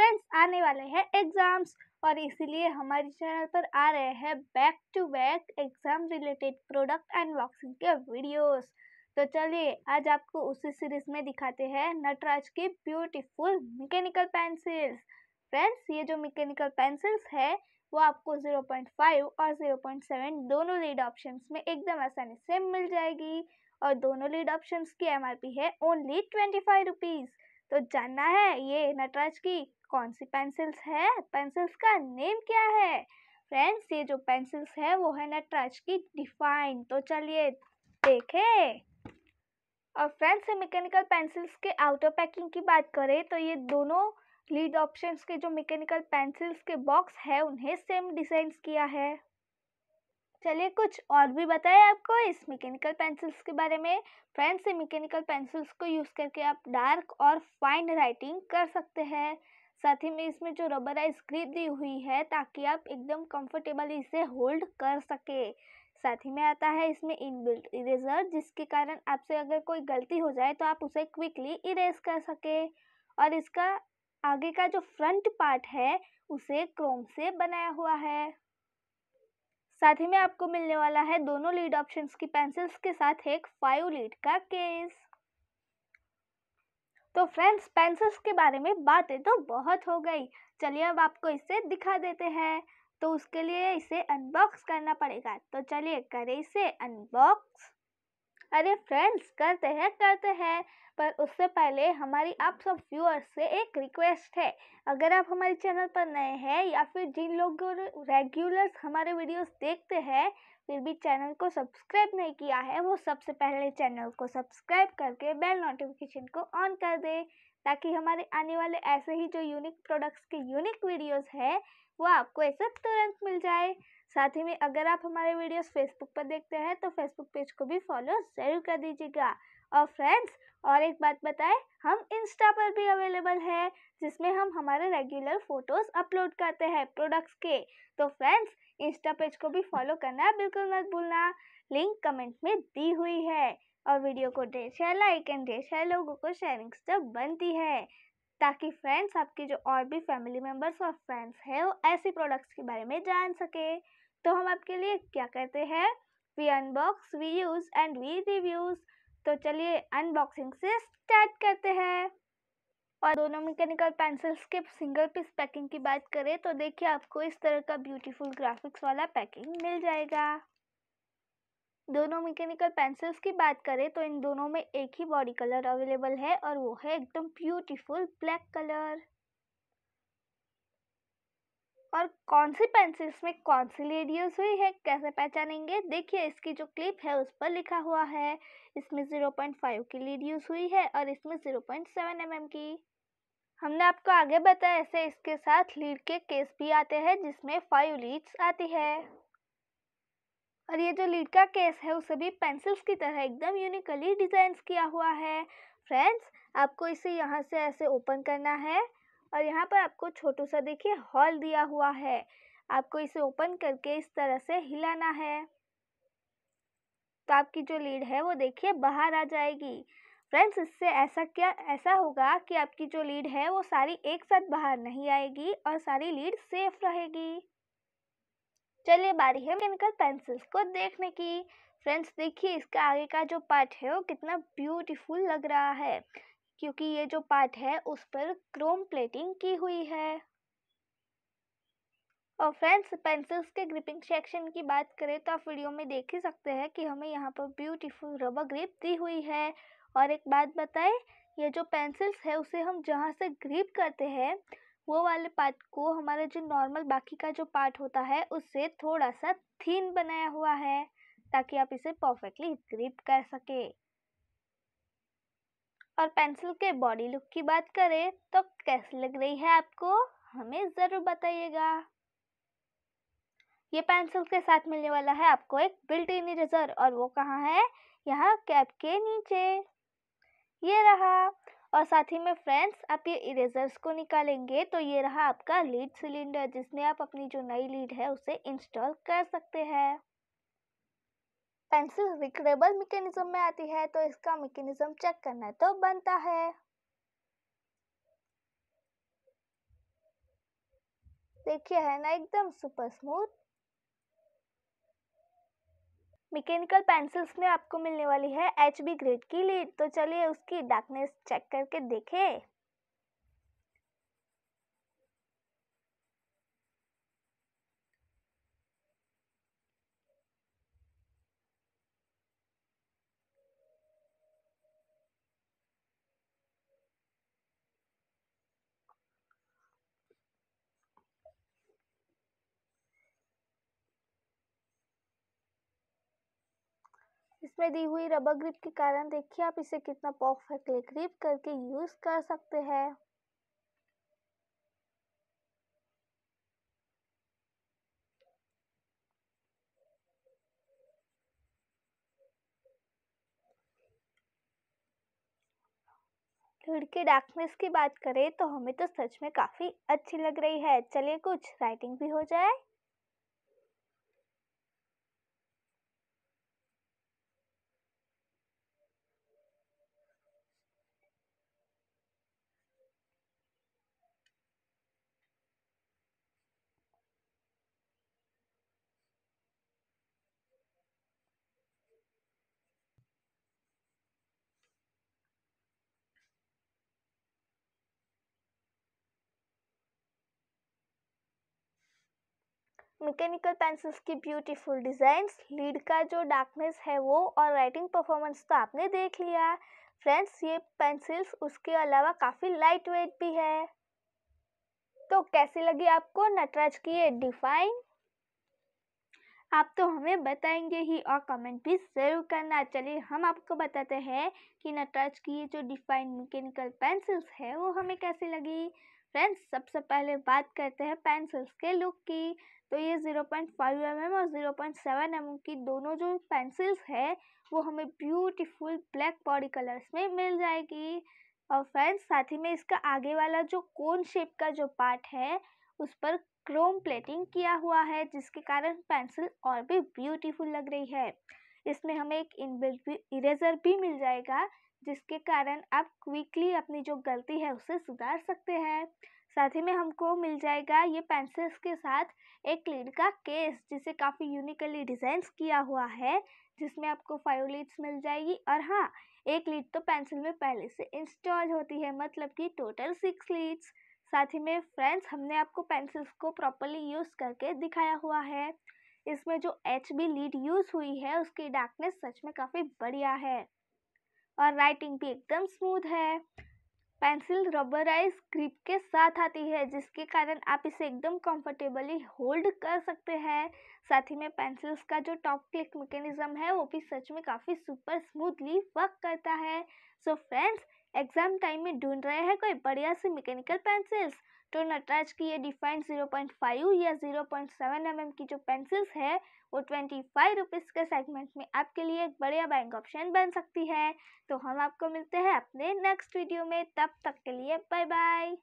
friends आने वाले हैं एग्ज़ाम्स और इसीलिए हमारे चैनल पर आ रहे हैं back to back exam related product unboxing के वीडियोस तो चलिए आज आपको उसी सीरीज में दिखाते हैं नटराज की ब्यूटीफुल मैकेनिकल पेंसिल्स फ्रेंड्स ये जो मैकेनिकल पेंसिल्स है वो आपको 0.5 और 0.7 दोनों लीड ऑप्शंस में एकदम आसानी से मिल जाएगी और दोनों लीड ऑप्शंस की एमआरपी है ओनली ट्वेंटी फाइव रुपीज़ तो जानना है ये नटराज की कौन सी पेंसिल्स है पेंसिल्स का नेम क्या है फ्रेंड्स ये जो पेंसिल्स है वो है नटराज की डिफाइन तो चलिए देखें और फ्रेंड्स से मैकेनिकल पेंसिल्स के आउटर पैकिंग की बात करें तो ये दोनों लीड ऑप्शंस के जो मैकेनिकल पेंसिल्स के बॉक्स है उन्हें सेम डिजाइन किया है चलिए कुछ और भी बताएं आपको इस मैकेनिकल पेंसिल्स के बारे में फ्रेंड्स ये मैकेनिकल पेंसिल्स को यूज़ करके आप डार्क और फाइन राइटिंग कर सकते हैं साथ ही में इसमें जो रबराइज ग्रिप दी हुई है ताकि आप एकदम कंफर्टेबल इसे होल्ड कर सके साथ ही में आता है इसमें इनबिल्ट इरेजर जिसके कारण आपसे अगर कोई गलती हो जाए तो आप उसे क्विकली इरेज कर सके और इसका आगे का जो फ्रंट पार्ट है उसे क्रोम से बनाया हुआ है साथ ही में आपको मिलने वाला है दोनों लीड ऑप्शंस की पेंसिल्स के साथ एक फाइव लीड का केस तो फ्रेंड्स पेंसिल्स के बारे में बातें तो बहुत हो गई चलिए अब आपको इसे दिखा देते हैं तो उसके लिए इसे अनबॉक्स करना पड़ेगा तो चलिए करें इसे अनबॉक्स अरे फ्रेंड्स करते हैं करते हैं पर उससे पहले हमारी आप सब व्यूअर्स से एक रिक्वेस्ट है अगर आप हमारे चैनल पर नए हैं या फिर जिन लोग रेगुलर्स हमारे वीडियोस देखते हैं फिर भी चैनल को सब्सक्राइब नहीं किया है वो सबसे पहले चैनल को सब्सक्राइब करके बेल नोटिफिकेशन को ऑन कर दे ताकि हमारे आने वाले ऐसे ही जो यूनिक प्रोडक्ट्स के यूनिक वीडियोस है वो आपको ऐसे तुरंत मिल जाए साथ ही में अगर आप हमारे वीडियोस फेसबुक पर देखते हैं तो फेसबुक पेज को भी फॉलो ज़रूर कर दीजिएगा और फ्रेंड्स और एक बात बताएं हम इंस्टा पर भी अवेलेबल है जिसमें हम हमारे रेगुलर फ़ोटोज़ अपलोड करते हैं प्रोडक्ट्स के तो फ्रेंड्स इंस्टा पेज को भी फॉलो करना बिल्कुल मत भूलना लिंक कमेंट में दी हुई है और वीडियो को ढेर सारा लाइक एंड ढेर सारे लोगों को शेयरिंग से बनती है ताकि फ्रेंड्स आपके जो और भी फैमिली मेम्बर्स और फ्रेंड्स हैं वो ऐसे प्रोडक्ट्स के बारे में जान सके तो हम आपके लिए क्या करते हैं we unbox we use and we reviews तो चलिए अनबॉक्सिंग से स्टार्ट करते हैं और दोनों मैकेनिकल पेंसिल्स के सिंगल पीस पैकिंग की बात करें तो देखिए आपको इस तरह का ब्यूटीफुल ग्राफिक्स वाला पैकिंग मिल जाएगा दोनों मैकेनिकल पेंसिल्स की बात करें तो इन दोनों में एक ही बॉडी कलर अवेलेबल है और वो है एकदम ब्यूटीफुल ब्लैक कलर और कौन सी पेंसिल्स में कौन सी लीड यूज़ हुई है कैसे पहचानेंगे देखिए इसकी जो क्लिप है उस पर लिखा हुआ है इसमें ज़ीरो पॉइंट फाइव की लीड यूज़ हुई है और इसमें zero point seven M M की हमने आपको आगे बताया ऐसे इसके साथ लीड के केस भी आते हैं जिसमें फाइव लीड्स आती है और ये जो लीड का केस है उसे भी पेंसिल्स की तरह एकदम यूनिकली डिज़ाइन किया हुआ है फ्रेंड्स आपको इसे यहाँ से ऐसे ओपन करना है और यहाँ पर आपको छोटू सा देखिए हॉल दिया हुआ है आपको इसे ओपन करके इस तरह से हिलाना है तो आपकी जो लीड है वो देखिए बाहर आ जाएगी फ्रेंड्स इससे ऐसा क्या ऐसा होगा कि आपकी जो लीड है वो सारी एक साथ बाहर नहीं आएगी और सारी लीड सेफ रहेगी चलिए बारी है मैकेनिकल पेंसिल्स को देखने की फ्रेंड्स देखिए इसका आगे का जो पार्ट है वो कितना ब्यूटीफुल लग रहा है क्योंकि ये जो पार्ट है उस पर क्रोम प्लेटिंग की हुई है और फ्रेंड्स पेंसिल्स के ग्रिपिंग सेक्शन की बात करें तो आप वीडियो में देख ही सकते हैं कि हमें यहाँ पर ब्यूटीफुल रबर ग्रिप दी हुई है और एक बात बताएं ये जो पेंसिल्स है उसे हम जहाँ से ग्रिप करते हैं वो वाले पार्ट को हमारा जो नॉर्मल बाकी का जो पार्ट होता है उससे थोड़ा सा थीन बनाया हुआ है ताकि आप इसे परफेक्टली ग्रिप कर सके और पेंसिल के बॉडी लुक की बात करें तो कैसी लग रही है आपको हमें ज़रूर बताइएगा ये पेंसिल के साथ मिलने वाला है आपको एक बिल्ट इन इरेजर और वो कहाँ है यहाँ कैप के नीचे ये रहा और साथ ही में फ्रेंड्स आप ये इरेजर्स को निकालेंगे तो ये रहा आपका लीड सिलेंडर जिसमें आप अपनी जो नई लीड है उसे इंस्टॉल कर सकते हैं पेंसिल रिकेबल मेकेनिज़्म में आती है तो इसका मेकेनिज़्म चेक करना है तो बनता है देखिए है ना एकदम सुपर स्मूथ मैकेनिकल पेंसिल्स में आपको मिलने वाली है एच बी ग्रेड की लीड तो चलिए उसकी डार्कनेस चेक करके देखें इसमें दी हुई रबर ग्रिप के कारण देखिए आप इसे कितना परफेक्टली ग्रिप करके यूज़ कर सकते हैं लड़के के डार्कनेस की बात करें तो हमें तो सच में काफ़ी अच्छी लग रही है चलिए कुछ राइटिंग भी हो जाए मैकेनिकल पेंसिल्स की ब्यूटीफुल डिज़ाइंस लीड का जो डार्कनेस है वो और राइटिंग परफॉर्मेंस तो आपने देख लिया फ्रेंड्स ये पेंसिल्स उसके अलावा काफ़ी लाइट वेट भी है तो कैसी लगी आपको नटराज की ये डिफाइन आप तो हमें बताएंगे ही और कमेंट भी ज़रूर करना चलिए हम आपको बताते हैं कि नटराज की ये जो डिफाइन मैकेनिकल पेंसिल्स है वो हमें कैसी लगी फ्रेंड्स सबसे पहले बात करते हैं पेंसिल्स के लुक की तो ये zero point five M M और zero point seven M M की दोनों जो पेंसिल्स है वो हमें ब्यूटीफुल ब्लैक बॉडी कलर्स में मिल जाएगी और फ्रेंड्स साथ ही में इसका आगे वाला जो कोन शेप का जो पार्ट है उस पर क्रोम प्लेटिंग किया हुआ है जिसके कारण पेंसिल और भी ब्यूटीफुल लग रही है इसमें हमें एक इनबिल्ट भी इरेजर भी मिल जाएगा जिसके कारण आप क्विकली अपनी जो गलती है उसे सुधार सकते हैं साथ ही में हमको मिल जाएगा ये पेंसिल्स के साथ एक लीड का केस जिसे काफ़ी यूनिकली डिजाइन किया हुआ है जिसमें आपको फाइव लीड्स मिल जाएगी और हाँ एक लीड तो पेंसिल में पहले से इंस्टॉल होती है मतलब कि टोटल सिक्स लीड्स साथ ही में फ्रेंड्स हमने आपको पेंसिल्स को प्रॉपरली यूज़ करके दिखाया हुआ है इसमें जो एच बी लीड यूज़ हुई है उसकी डार्कनेस सच में काफ़ी बढ़िया है और राइटिंग भी एकदम स्मूथ है पेंसिल रबराइज ग्रिप के साथ आती है जिसके कारण आप इसे एकदम कंफर्टेबली होल्ड कर सकते हैं साथ ही में पेंसिल्स का जो टॉप क्लिक मैकेनिज्म है वो भी सच में काफ़ी सुपर स्मूथली वर्क करता है so so friends exam time में ढूंढ रहे हैं कोई बढ़िया सी मैकेनिकल पेंसिल्स तो नटराज की ये डिफाइंड जीरो पॉइंट फाइव या zero point seven M M की जो पेंसिल्स है वो ट्वेंटी फाइव रुपीज़ के सेगमेंट में आपके लिए एक बढ़िया बैंक ऑप्शन बन सकती है तो हम आपको मिलते हैं अपने नेक्स्ट वीडियो में तब तक के लिए बाय बाय